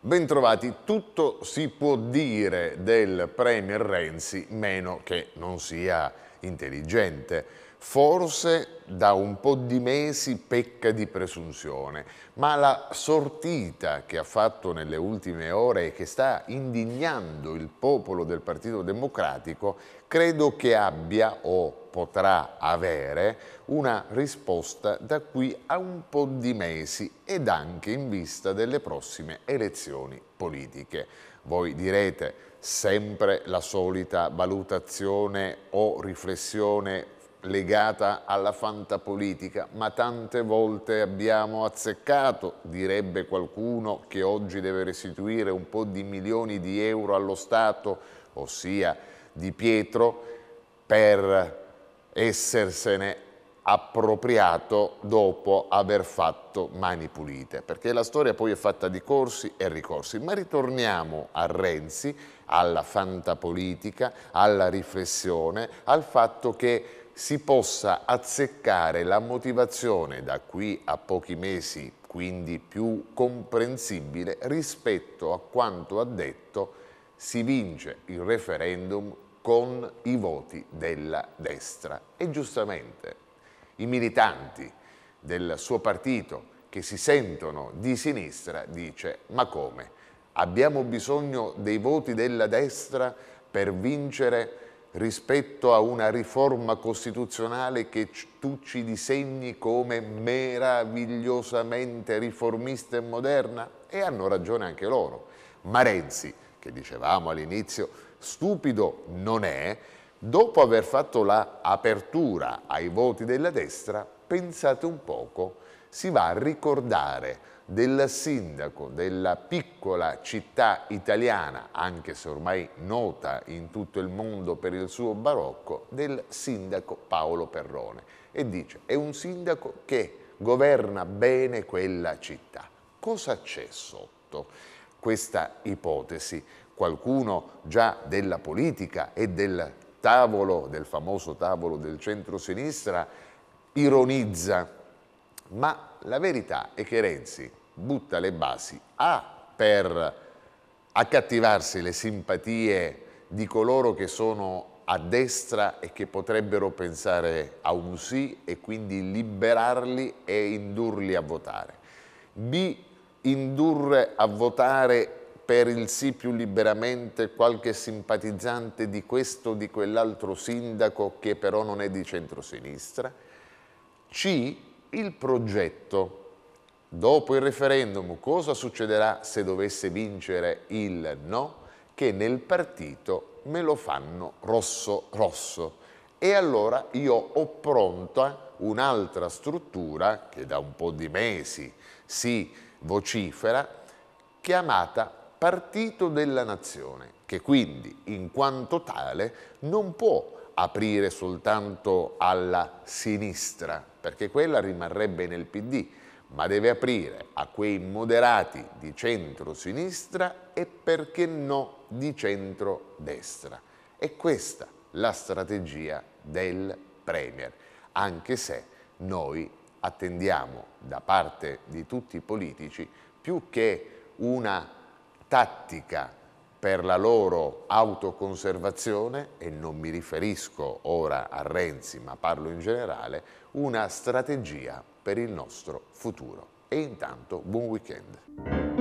Bentrovati, tutto si può dire del Premier Renzi, meno che non sia intelligente. Forse da un po' di mesi pecca di presunzione, ma la sortita che ha fatto nelle ultime ore e che sta indignando il popolo del Partito Democratico credo che abbia o potrà avere una risposta da qui a un po' di mesi ed anche in vista delle prossime elezioni politiche. Voi direte sempre la solita valutazione o riflessione legata alla fantapolitica, ma tante volte abbiamo azzeccato, direbbe qualcuno che oggi deve restituire un po' di milioni di euro allo Stato, ossia di Pietro, per essersene appropriato dopo aver fatto mani pulite, perché la storia poi è fatta di corsi e ricorsi. Ma ritorniamo a Renzi, alla fantapolitica, alla riflessione, al fatto che si possa azzeccare la motivazione da qui a pochi mesi, quindi più comprensibile rispetto a quanto ha detto si vince il referendum con i voti della destra. E giustamente i militanti del suo partito che si sentono di sinistra dice ma come? Abbiamo bisogno dei voti della destra per vincere il rispetto a una riforma costituzionale che tu ci disegni come meravigliosamente riformista e moderna? E hanno ragione anche loro. Ma Renzi, che dicevamo all'inizio, stupido non è, dopo aver fatto l'apertura la ai voti della destra, pensate un poco si va a ricordare del sindaco della piccola città italiana, anche se ormai nota in tutto il mondo per il suo barocco, del sindaco Paolo Perrone. E dice, è un sindaco che governa bene quella città. Cosa c'è sotto questa ipotesi? Qualcuno già della politica e del tavolo, del famoso tavolo del centro-sinistra, ironizza ma la verità è che Renzi butta le basi A per accattivarsi le simpatie di coloro che sono a destra e che potrebbero pensare a un sì e quindi liberarli e indurli a votare. B. Indurre a votare per il sì più liberamente qualche simpatizzante di questo o di quell'altro sindaco che però non è di centrosinistra. C il progetto dopo il referendum cosa succederà se dovesse vincere il no? Che nel partito me lo fanno rosso rosso. E allora io ho pronta un'altra struttura che da un po' di mesi si vocifera, chiamata Partito della Nazione, che quindi in quanto tale non può aprire soltanto alla sinistra, perché quella rimarrebbe nel PD, ma deve aprire a quei moderati di centro-sinistra e perché no di centro-destra. È questa la strategia del Premier, anche se noi attendiamo da parte di tutti i politici più che una tattica per la loro autoconservazione, e non mi riferisco ora a Renzi ma parlo in generale, una strategia per il nostro futuro. E intanto buon weekend.